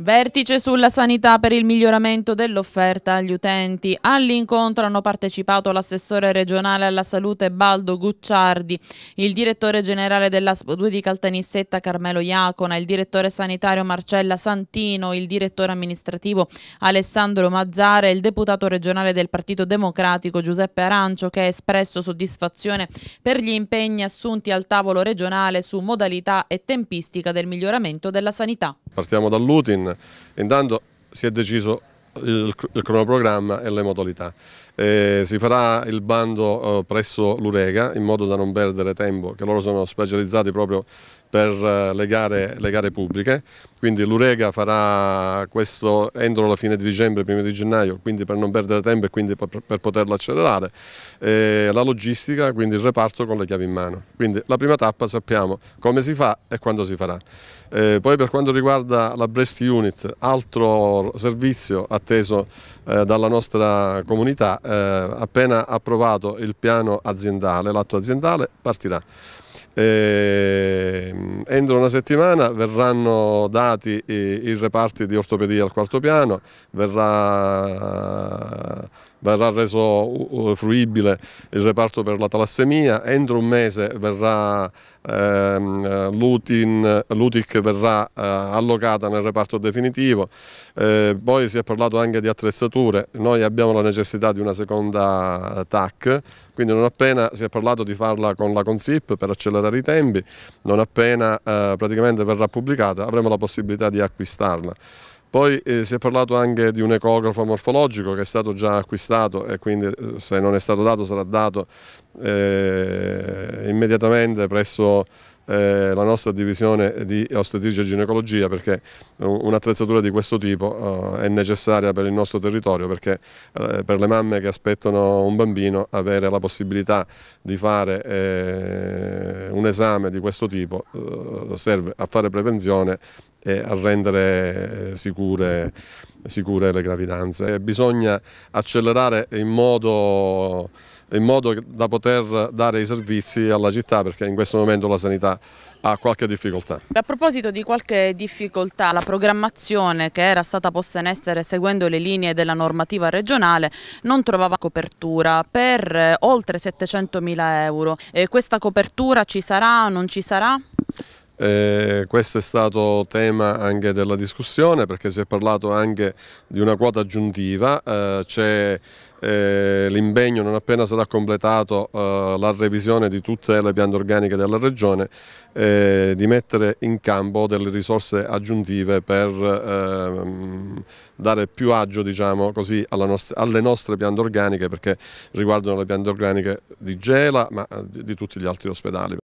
Vertice sulla sanità per il miglioramento dell'offerta agli utenti. All'incontro hanno partecipato l'assessore regionale alla salute Baldo Gucciardi, il direttore generale dell'ASPO 2 di Caltanissetta Carmelo Iacona, il direttore sanitario Marcella Santino, il direttore amministrativo Alessandro Mazzare, e il deputato regionale del Partito Democratico Giuseppe Arancio che ha espresso soddisfazione per gli impegni assunti al tavolo regionale su modalità e tempistica del miglioramento della sanità. Partiamo dall'Utin, intanto si è deciso il, il cronoprogramma e le modalità. Eh, si farà il bando eh, presso l'Urega in modo da non perdere tempo, che loro sono specializzati proprio per eh, le, gare, le, gare, pubbliche, quindi l'Urega farà questo entro la fine di dicembre, prima di gennaio, quindi per non perdere tempo e quindi per, per poterlo accelerare, eh, la logistica, quindi il reparto con le chiavi in mano. Quindi la prima tappa sappiamo come si fa e quando si farà. Eh, poi per quanto riguarda la Breast Unit, altro servizio atteso eh, dalla nostra comunità, eh, appena approvato il piano aziendale, l'atto aziendale partirà. E, ehm, entro una settimana verranno dati i, i, reparti di ortopedia al quarto piano, verrà, verrà reso fruibile il reparto per la talassemia, entro un mese verrà Ehm, Lutin, Lutic verrà eh, allocata nel reparto definitivo, eh, poi si è parlato anche di attrezzature, noi abbiamo la necessità di una seconda TAC, quindi non appena si è parlato di farla con la Consip per accelerare i tempi, non appena eh, praticamente verrà pubblicata avremo la possibilità di acquistarla. Poi eh, si è parlato anche di un ecografo morfologico che è stato già acquistato e quindi se non è stato dato sarà dato eh, immediatamente presso eh, la nostra divisione di ostetricia e ginecologia perché un'attrezzatura di questo tipo eh, è necessaria per il nostro territorio perché eh, per le mamme che aspettano un bambino avere la possibilità di fare eh, un esame di questo tipo eh, serve a fare prevenzione e a rendere eh, sicure, sicure le gravidanze. E bisogna accelerare in modo in modo da poter dare i servizi alla città perché in questo momento la sanità ha qualche difficoltà. A proposito di qualche difficoltà, la programmazione che era stata posta in essere seguendo le linee della normativa regionale non trovava copertura per eh, oltre 700 mila euro. E questa copertura ci sarà o non ci sarà? Eh, questo è stato tema anche della discussione perché si è parlato anche di una quota aggiuntiva, eh, c'è eh, l'impegno non appena sarà completato eh, la revisione di tutte le piante organiche della Regione eh, di mettere in campo delle risorse aggiuntive per ehm, dare più agio diciamo, così, nost alle nostre piante organiche perché riguardano le piante organiche di Gela ma di, di tutti gli altri ospedali.